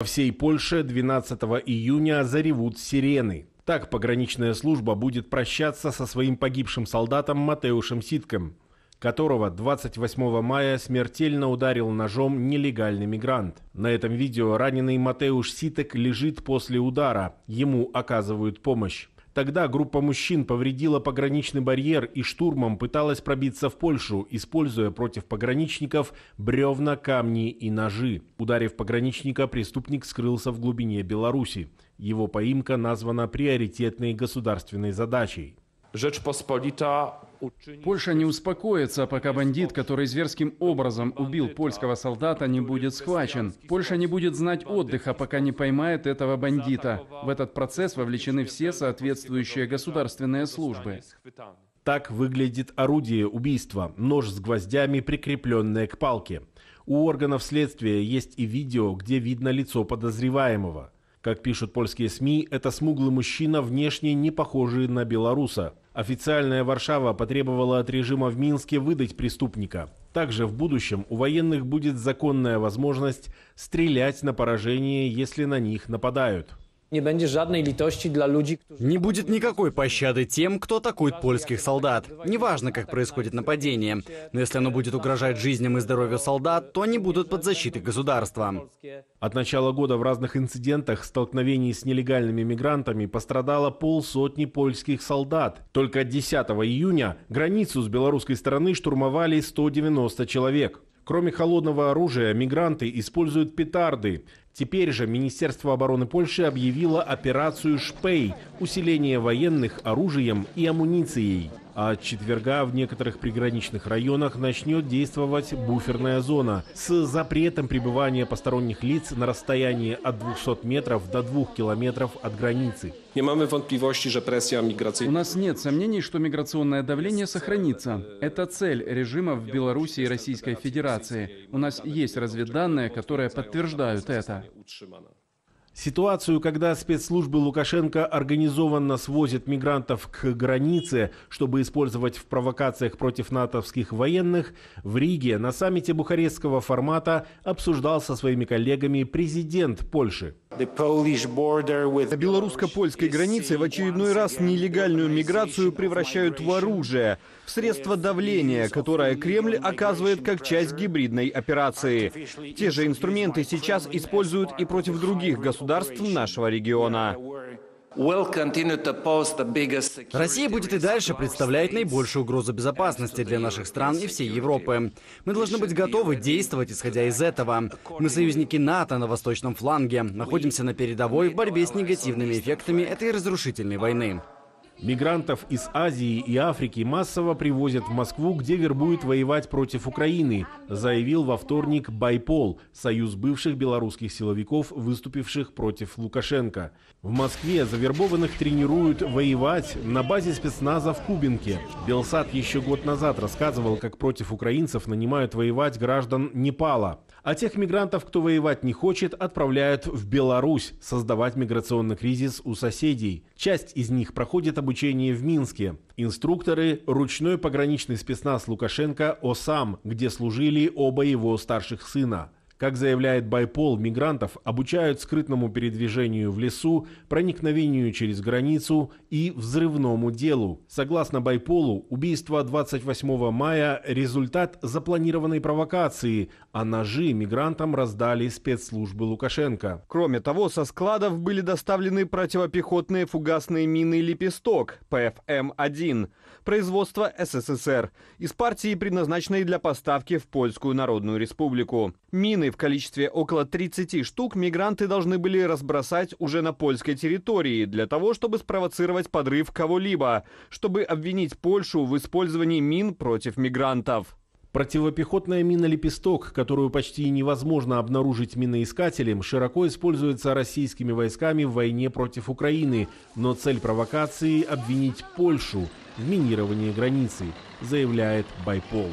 По всей Польше 12 июня заревут сирены. Так пограничная служба будет прощаться со своим погибшим солдатом Матеушем Ситком, которого 28 мая смертельно ударил ножом нелегальный мигрант. На этом видео раненый Матеуш Ситек лежит после удара. Ему оказывают помощь. Тогда группа мужчин повредила пограничный барьер и штурмом пыталась пробиться в Польшу, используя против пограничников бревна, камни и ножи. Ударив пограничника, преступник скрылся в глубине Беларуси. Его поимка названа приоритетной государственной задачей. Речь посполита. Польша не успокоится, пока бандит, который зверским образом убил польского солдата, не будет схвачен. Польша не будет знать отдыха, пока не поймает этого бандита. В этот процесс вовлечены все соответствующие государственные службы. Так выглядит орудие убийства – нож с гвоздями, прикрепленное к палке. У органов следствия есть и видео, где видно лицо подозреваемого. Как пишут польские СМИ, это смуглый мужчина, внешне не похожий на белоруса. Официальная Варшава потребовала от режима в Минске выдать преступника. Также в будущем у военных будет законная возможность стрелять на поражение, если на них нападают. Не будет никакой пощады тем, кто атакует польских солдат. Неважно, как происходит нападение. Но если оно будет угрожать жизням и здоровью солдат, то они будут под защитой государства. От начала года в разных инцидентах столкновений с нелегальными мигрантами пострадало полсотни польских солдат. Только 10 июня границу с белорусской стороны штурмовали 190 человек. Кроме холодного оружия, мигранты используют петарды. Теперь же Министерство обороны Польши объявило операцию «Шпей» – усиление военных оружием и амуницией а от четверга в некоторых приграничных районах начнет действовать буферная зона с запретом пребывания посторонних лиц на расстоянии от 200 метров до 2 километров от границы. У нас нет сомнений, что миграционное давление сохранится. Это цель режима в Беларуси и Российской Федерации. У нас есть разведданные, которые подтверждают это. Ситуацию, когда спецслужбы Лукашенко организованно свозят мигрантов к границе, чтобы использовать в провокациях против натовских военных, в Риге на саммите бухарестского формата обсуждал со своими коллегами президент Польши. На белорусско-польской границе в очередной раз нелегальную миграцию превращают в оружие, в средство давления, которое Кремль оказывает как часть гибридной операции. Те же инструменты сейчас используют и против других государств нашего региона. Россия будет и дальше представлять наибольшую угрозу безопасности для наших стран и всей Европы. Мы должны быть готовы действовать, исходя из этого. Мы союзники НАТО на восточном фланге, находимся на передовой в борьбе с негативными эффектами этой разрушительной войны. Мигрантов из Азии и Африки массово привозят в Москву, где вербуют воевать против Украины, заявил во вторник Байпол, союз бывших белорусских силовиков, выступивших против Лукашенко. В Москве завербованных тренируют воевать на базе спецназа в Кубинке. Белсат еще год назад рассказывал, как против украинцев нанимают воевать граждан Непала. А тех мигрантов, кто воевать не хочет, отправляют в Беларусь создавать миграционный кризис у соседей. Часть из них проходит обучение в Минске. Инструкторы – ручной пограничный спецназ Лукашенко «ОСАМ», где служили оба его старших сына – как заявляет Байпол, мигрантов обучают скрытному передвижению в лесу, проникновению через границу и взрывному делу. Согласно Байполу, убийство 28 мая – результат запланированной провокации, а ножи мигрантам раздали спецслужбы Лукашенко. Кроме того, со складов были доставлены противопехотные фугасные мины «Лепесток» ПФМ-1 производства СССР из партии, предназначенной для поставки в Польскую Народную Республику. Мины в количестве около 30 штук мигранты должны были разбросать уже на польской территории для того, чтобы спровоцировать подрыв кого-либо, чтобы обвинить Польшу в использовании мин против мигрантов. Противопехотная мина «Лепесток», которую почти невозможно обнаружить миноискателем, широко используется российскими войсками в войне против Украины, но цель провокации – обвинить Польшу в минировании границы, заявляет Байпол.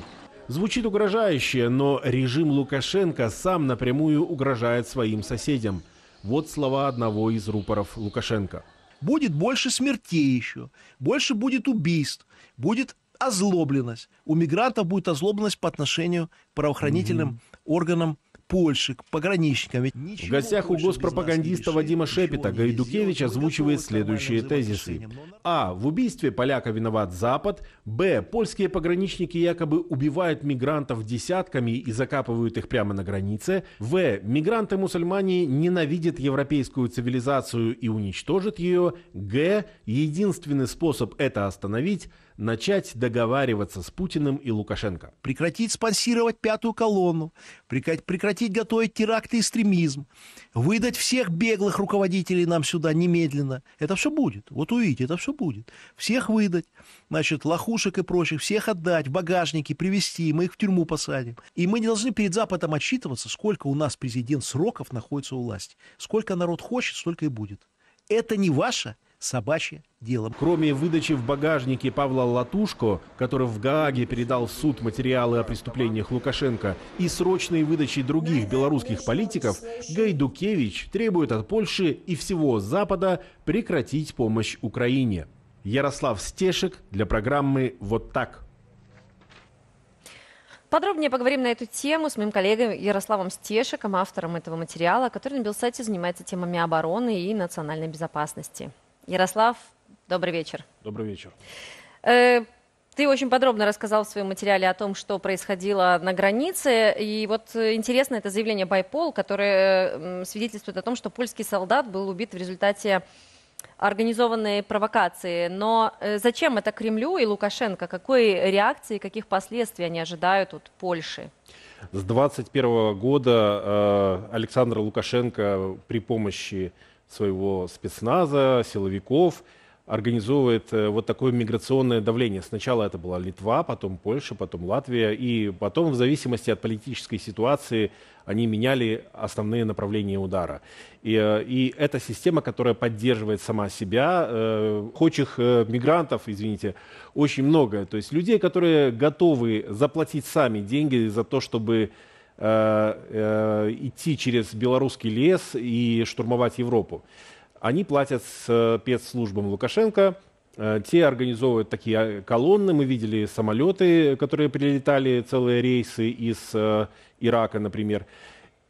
Звучит угрожающе, но режим Лукашенко сам напрямую угрожает своим соседям. Вот слова одного из рупоров Лукашенко. Будет больше смертей еще, больше будет убийств, будет озлобленность. У мигрантов будет озлобленность по отношению к правоохранительным угу. органам Польши, к пограничникам. Ведь в гостях у госпропагандиста Вадима Шепета Гайдукевич озвучивает следующие тезисы. А. В убийстве поляка виноват Запад. Б. Польские пограничники якобы убивают мигрантов десятками и закапывают их прямо на границе. В. Мигранты-мусульмане ненавидят европейскую цивилизацию и уничтожат ее. Г. Единственный способ это остановить – начать договариваться с Путиным и Лукашенко. Прекратить спонсировать пятую колонну, прекратить готовить теракты и экстремизм, выдать всех беглых руководителей нам сюда немедленно. Это все будет. Вот увидите, это все будет. Всех выдать, значит, лохушек и прочих, всех отдать, в багажники привезти, мы их в тюрьму посадим. И мы не должны перед Западом отчитываться, сколько у нас президент сроков находится у власти. Сколько народ хочет, столько и будет. Это не ваша собачье дело. Кроме выдачи в багажнике Павла Латушко, который в Гааге передал в суд материалы о преступлениях Лукашенко, и срочной выдачи других белорусских политиков, Гайдукевич требует от Польши и всего Запада прекратить помощь Украине. Ярослав Стешек для программы «Вот так». Подробнее поговорим на эту тему с моим коллегой Ярославом Стешиком, автором этого материала, который на Белсайте занимается темами обороны и национальной безопасности. Ярослав, добрый вечер. Добрый вечер. Э, ты очень подробно рассказал в своем материале о том, что происходило на границе. И вот э, интересно это заявление Байпол, которое свидетельствует о том, что польский солдат был убит в результате организованные провокации. Но э, зачем это Кремлю и Лукашенко? Какой реакции, каких последствий они ожидают от Польши? С 21 года э, Александр Лукашенко при помощи своего спецназа, силовиков, организовывает э, вот такое миграционное давление. Сначала это была Литва, потом Польша, потом Латвия, и потом в зависимости от политической ситуации они меняли основные направления удара. И, э, и эта система, которая поддерживает сама себя, э, хочих э, мигрантов, извините, очень много. То есть людей, которые готовы заплатить сами деньги за то, чтобы Э, э, идти через белорусский лес и штурмовать Европу. Они платят э, спецслужбам Лукашенко, те организовывают такие колонны, мы видели самолеты, которые прилетали, целые рейсы из Ирака, например.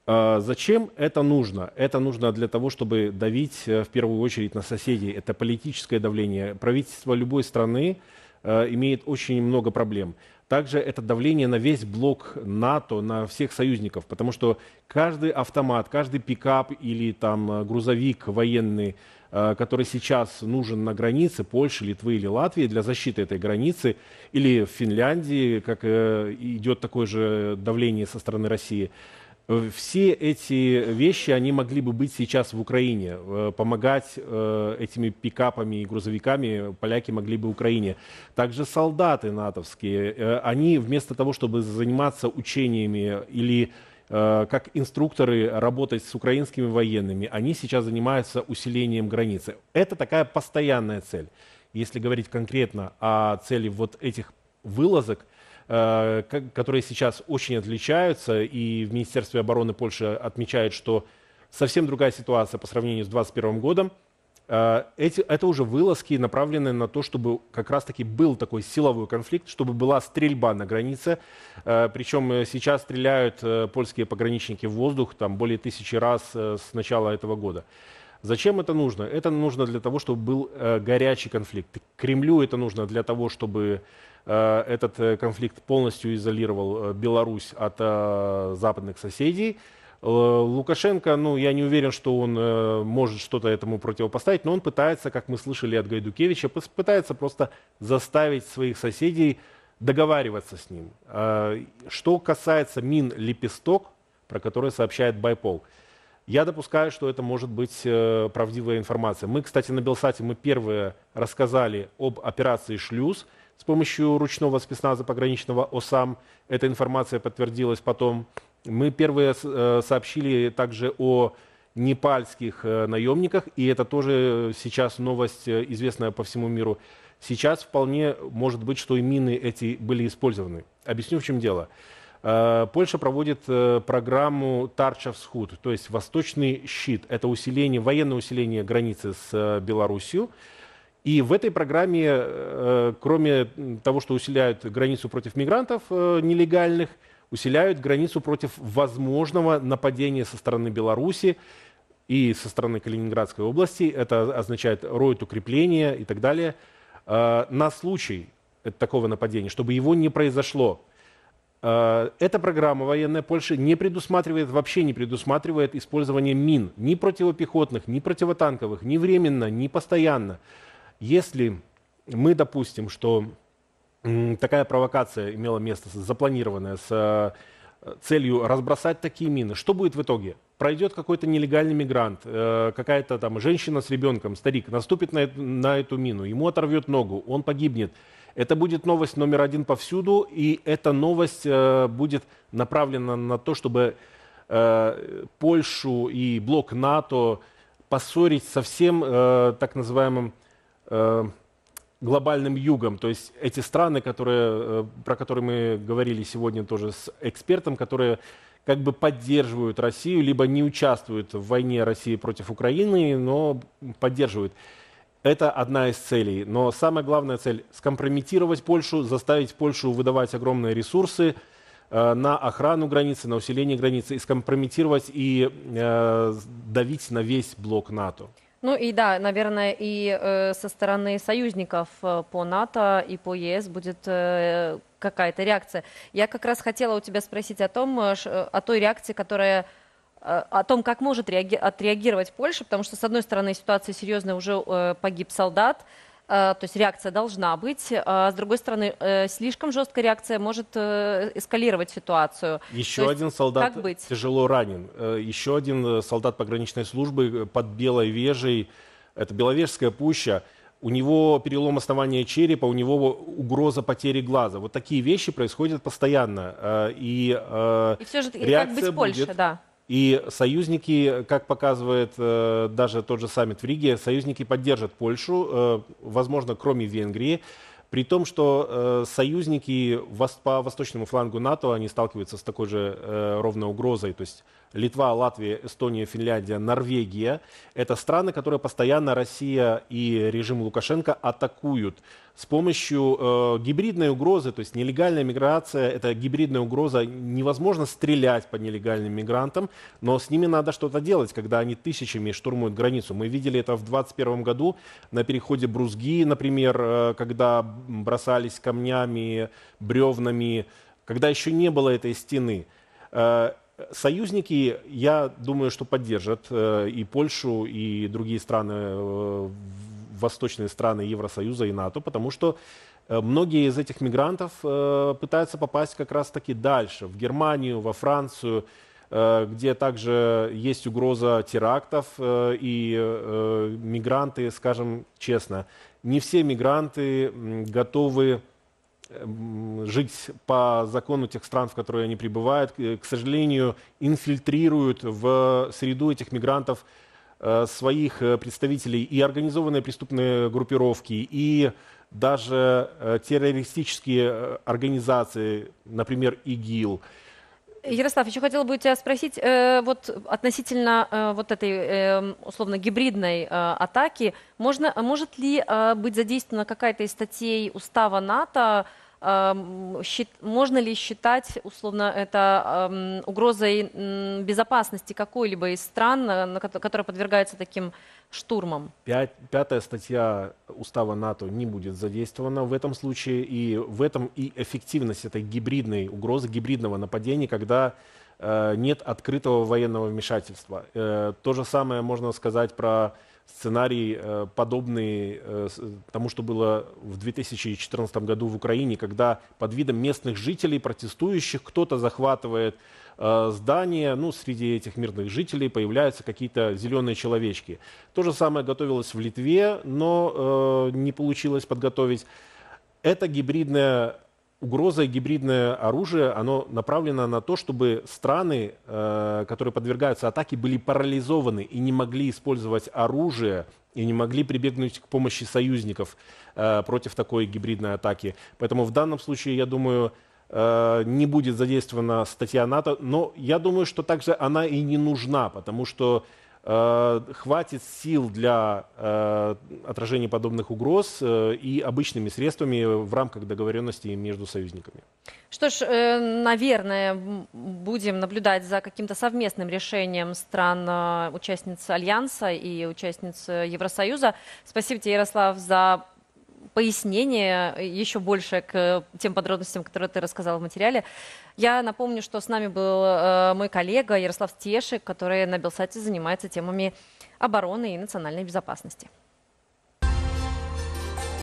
Зачем это нужно? Это нужно для того, чтобы давить в первую очередь на соседей. Это политическое давление. Правительство любой страны имеет очень много проблем. Также это давление на весь блок НАТО, на всех союзников, потому что каждый автомат, каждый пикап или там э, грузовик военный, э, который сейчас нужен на границе Польши, Литвы или Латвии для защиты этой границы, или в Финляндии, как э, идет такое же давление со стороны России – Э, все эти вещи, они могли бы быть сейчас в Украине. Э, помогать э, этими пикапами и грузовиками поляки могли бы Украине. Также солдаты натовские, они вместо того, чтобы заниматься учениями или как инструкторы работать с украинскими военными, они сейчас занимаются усилением границы. Это такая постоянная цель. Если говорить конкретно о цели вот этих вылазок – Э, которые сейчас очень отличаются, и в Министерстве обороны Польши отмечают, что совсем другая ситуация по сравнению с 2021 годом. Э, эти, это уже вылазки, направленные на то, чтобы как раз-таки был такой силовой конфликт, чтобы была стрельба на границе. Э, причем сейчас стреляют польские пограничники в воздух там более тысячи раз с начала этого года. Зачем это нужно? Это нужно для того, чтобы был э, горячий конфликт. Кремлю это нужно для того, чтобы э, этот э, конфликт полностью изолировал э, Беларусь от э, западных соседей. Э, Лукашенко, ну, я не уверен, что он э, может что-то этому противопоставить, но он пытается, как мы слышали от Гайдукевича, пытается просто заставить своих соседей договариваться с ним. Э, что касается мин «Лепесток», про которые сообщает Байпол – я допускаю, что это может быть э, правдивая информация. Мы, кстати, на Белсате мы первые рассказали об операции «Шлюз» с помощью ручного спецназа пограничного ОСАМ. Эта информация подтвердилась потом. Мы первые э, сообщили также о непальских э, наемниках, и это тоже сейчас новость, э, известная по всему миру. Сейчас вполне может быть, что и мины эти были использованы. Объясню, в чем дело. Э, Польша проводит э, программу «Тарча всхуд», то есть «Восточный щит». Это усиление, военное усиление границы с э, Белоруссией. И в этой программе, кроме того, что усиляют границу против мигрантов нелегальных, усиляют границу против возможного нападения со стороны Беларуси и со стороны Калининградской области. Это означает роют укрепления и так далее. На случай такого нападения, чтобы его не произошло – Э, эта программа военная Польши не предусматривает, вообще не предусматривает использование мин, ни противопехотных, ни противотанковых, ни временно, ни постоянно. Если мы допустим, что такая провокация имела место, запланированная с э, целью разбросать такие мины, что будет в итоге? Пройдет какой-то нелегальный мигрант, э, какая-то там женщина с ребенком, старик, наступит на эту, на эту мину, ему оторвет ногу, он погибнет. Это будет новость номер один повсюду, и эта новость э, будет направлена на то, чтобы э, Польшу и блок НАТО поссорить со всем э, так называемым э, глобальным югом. То есть эти страны, которые, э, про которые мы говорили сегодня тоже с экспертом, которые как бы поддерживают Россию, либо не участвуют в войне России против Украины, но поддерживают. Это одна из целей. Но самая главная цель – скомпрометировать Польшу, заставить Польшу выдавать огромные ресурсы э, на охрану границы, на усиление границы, и скомпрометировать и э, давить на весь блок НАТО. Ну и да, наверное, и э, со стороны союзников по НАТО и по ЕС будет какая-то реакция. Я как раз хотела у тебя спросить о том, о той реакции, которая Э, о том, как может отреагировать Польша, потому что, с одной стороны, ситуация серьезная, уже э, погиб солдат, э, то есть реакция должна быть. А с другой стороны, слишком жесткая реакция может эскалировать ситуацию. Еще то один есть, солдат как быть? тяжело ранен. Еще один солдат пограничной службы под Белой Вежей, это Беловежская пуща, у него перелом основания черепа, у него угроза потери глаза. Вот такие вещи происходят постоянно. И, и все же, реакция как быть Польша, будет... да. И союзники, как показывает э, даже тот же саммит в Риге, союзники поддержат Польшу, э, возможно, кроме Венгрии. При том, что э, союзники вос, по восточному флангу НАТО, они сталкиваются с такой же э, ровно угрозой. То есть Литва, Латвия, Эстония, Финляндия, Норвегия. Это страны, которые постоянно Россия и режим Лукашенко атакуют с помощью э, гибридной угрозы, то есть нелегальная миграция, это гибридная угроза, невозможно стрелять по нелегальным мигрантам, но с ними надо что-то делать, когда они тысячами штурмуют границу. Мы видели это в 2021 году на переходе Брузги, например, э, когда бросались камнями, бревнами, когда еще не было этой стены. Э, Союзники, я думаю, что поддержат э, и Польшу, и другие страны, э, восточные страны Евросоюза и НАТО, потому что э, многие из этих мигрантов пытаются попасть как раз-таки дальше, в Германию, во Францию, где также есть угроза терактов, и мигранты, скажем честно, не все мигранты готовы жить по закону тех стран, в которые они прибывают, э, к сожалению, инфильтрируют в среду этих мигрантов э, своих э, представителей и организованные преступные группировки, и даже террористические организации, например, ИГИЛ. Ярослав, еще хотела бы у тебя спросить, э, вот относительно э, вот этой э, условно гибридной э, атаки, можно, может ли э, быть задействована какая-то из статей устава НАТО, Эм, можно ли считать, условно, это эм, угрозой безопасности какой-либо из стран, э, которые подвергается таким штурмам? пятая статья устава НАТО не будет задействована в этом случае, и в этом и эффективность этой гибридной угрозы, гибридного нападения, когда э, нет открытого военного вмешательства. Э, то же самое можно сказать про сценарий, э, подобный э, тому, что было в 2014 году в Украине, когда под видом местных жителей, протестующих, кто-то захватывает э, здание, ну, среди этих мирных жителей появляются какие-то зеленые человечки. То же самое готовилось в Литве, но не получилось подготовить. Это гибридная угроза гибридное оружие, оно направлено на то, чтобы страны, э, которые подвергаются атаке, были парализованы и не могли использовать оружие и не могли прибегнуть к помощи союзников э, против такой гибридной атаки. Поэтому в данном случае, я думаю, э, не будет задействована статья НАТО, но я думаю, что также она и не нужна, потому что Э, хватит сил для э, отражения подобных угроз э, и обычными средствами в рамках договоренности между союзниками. Что ж, э, наверное, будем наблюдать за каким-то совместным решением стран э, участниц Альянса и участниц э, Евросоюза. Спасибо тебе, Ярослав, за пояснение э, еще больше к э, тем подробностям, которые ты рассказала в материале. Я напомню, что с нами был э, мой коллега Ярослав Стешик, который на Белсате занимается темами обороны и национальной безопасности.